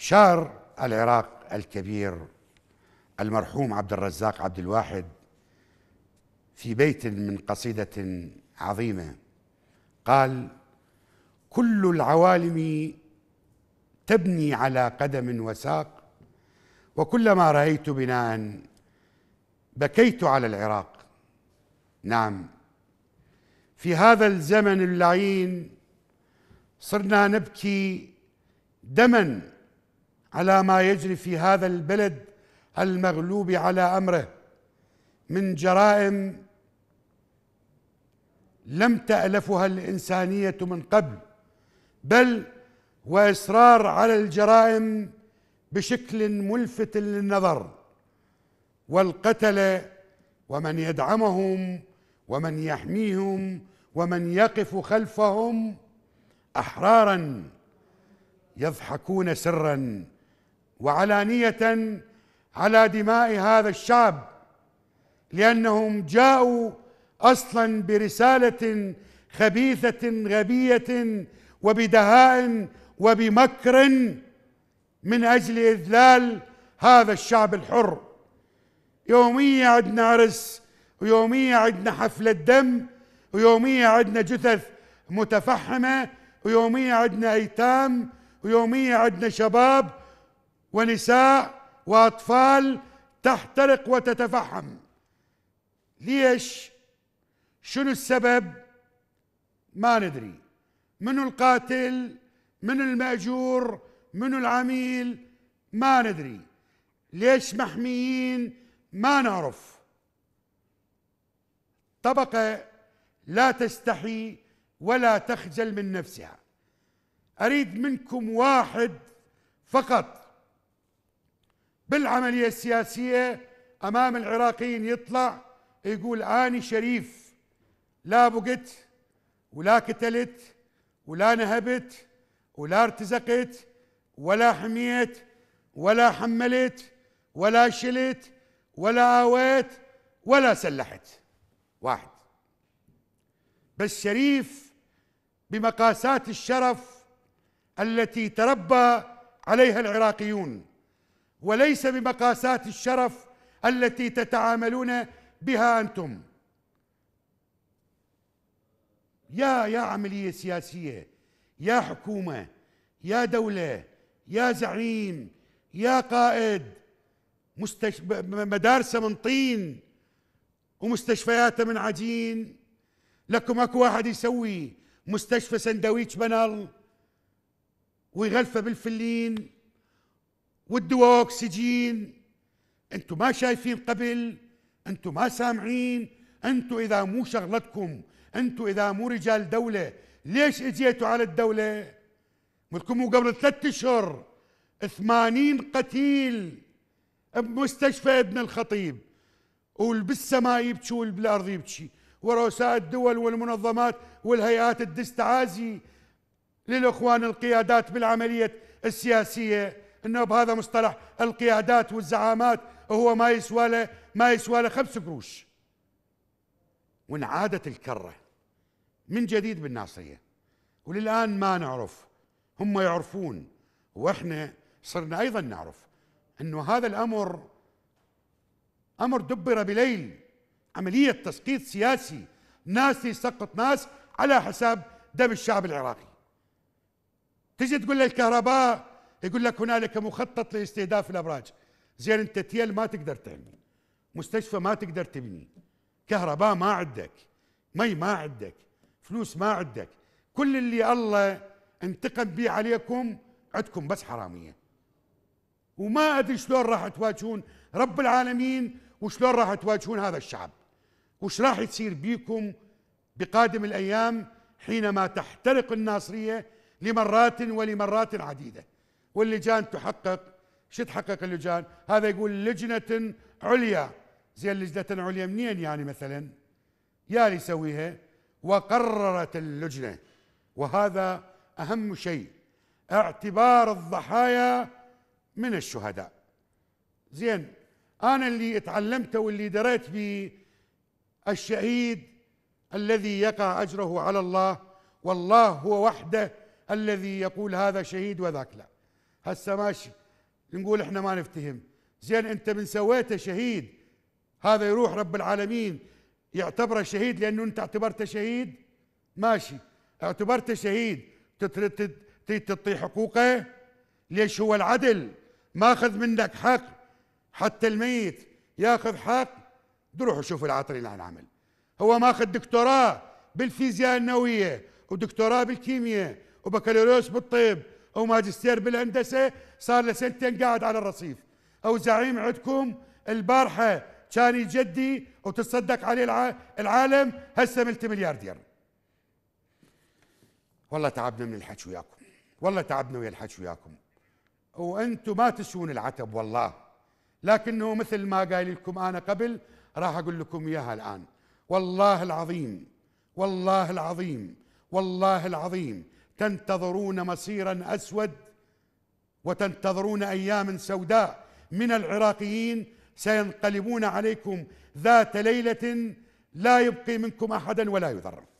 شار العراق الكبير المرحوم عبد الرزاق عبد الواحد في بيت من قصيده عظيمه قال كل العوالم تبني على قدم وساق وكلما رايت بناء بكيت على العراق نعم في هذا الزمن اللعين صرنا نبكي دما على ما يجري في هذا البلد المغلوب على امره من جرائم لم تالفها الانسانيه من قبل بل واصرار على الجرائم بشكل ملفت للنظر والقتله ومن يدعمهم ومن يحميهم ومن يقف خلفهم احرارا يضحكون سرا وعلانيه على دماء هذا الشعب لانهم جاءوا اصلا برساله خبيثه غبيه وبدهاء وبمكر من اجل اذلال هذا الشعب الحر يومية عندنا عرس ويومية عندنا حفله دم ويومية عندنا جثث متفحمه ويومية عندنا ايتام ويومية عندنا شباب ونساء واطفال تحترق وتتفحم ليش شنو السبب ما ندري من القاتل من الماجور من العميل ما ندري ليش محميين ما نعرف طبقه لا تستحي ولا تخجل من نفسها اريد منكم واحد فقط بالعملية السياسية أمام العراقيين يطلع يقول أني شريف لا بقت ولا كتلت ولا نهبت ولا ارتزقت ولا حميت ولا حملت ولا شلت ولا آويت ولا سلحت واحد بس شريف بمقاسات الشرف التي تربى عليها العراقيون وليس بمقاسات الشرف التي تتعاملون بها انتم يا يا عمليه سياسيه يا حكومه يا دوله يا زعيم يا قائد مستشفى مدارسه من طين ومستشفياته من عجين لكم اكو واحد يسوي مستشفى سندويتش بنل ويغلفه بالفلين والدواء أكسجين أنتم ما شايفين قبل أنتم ما سامعين أنتم إذا مو شغلتكم أنتم إذا مو رجال دولة ليش اجيتوا على الدولة ملكم قبل ثلاثة أشهر ثمانين قتيل بمستشفى ابن الخطيب والبالسماء يبكي والبالارض يبكي ورؤساء الدول والمنظمات والهيئات الدستعازي للاخوان القيادات بالعمليه السياسيه انه بهذا مصطلح القيادات والزعامات هو ما يسوى له ما يسوى له خمس قروش وانعادت الكره من جديد بالناصريه وللان ما نعرف هم يعرفون واحنا صرنا ايضا نعرف انه هذا الامر امر دبر بليل عمليه تسقيط سياسي ناس يسقط ناس على حساب دم الشعب العراقي تجي تقول للكهرباء يقول لك هنالك مخطط لاستهداف الابراج زين انت تيل ما تقدر تعمل مستشفى ما تقدر تبني كهرباء ما عندك مي ما عندك فلوس ما عندك كل اللي الله انتقد به عليكم عندكم بس حراميه وما ادري شلون راح تواجهون رب العالمين وشلون راح تواجهون هذا الشعب وش راح يصير بيكم بقادم الايام حينما تحترق الناصريه لمرات ولمرات عديده واللجان تحقق شو تحقق اللجان هذا يقول لجنة عليا زين لجنة عليا منين يعني مثلا يا اللي يسويها وقررت اللجنة وهذا أهم شيء اعتبار الضحايا من الشهداء زين أنا اللي تعلمته واللي دريت به الشهيد الذي يقع أجره على الله والله هو وحده الذي يقول هذا شهيد وذاك لا هسه ماشي نقول احنا ما نفتهم زين انت من سويته شهيد هذا يروح رب العالمين يعتبره شهيد لانه انت اعتبرته شهيد ماشي اعتبرته شهيد تريد تعطي حقوقه ليش هو العدل ماخذ منك حق حتى الميت ياخذ حق تروحوا شوفوا العاطلين عن عمل هو ماخذ دكتوراه بالفيزياء النوويه ودكتوراه بالكيمياء وبكالوريوس بالطب او ماجستير بالهندسه صار له سنتين قاعد على الرصيف او زعيم عندكم البارحه كان يجدي وتتصدق عليه العالم هسه ملت ملياردير والله تعبنا من الحكي وياكم والله تعبنا ويا الحكي وياكم وانتم ما تسوون العتب والله لكنه مثل ما قايل لكم انا قبل راح اقول لكم اياها الان والله العظيم والله العظيم والله العظيم تنتظرون مصيرا اسود وتنتظرون اياما سوداء من العراقيين سينقلبون عليكم ذات ليله لا يبقي منكم احدا ولا يذرف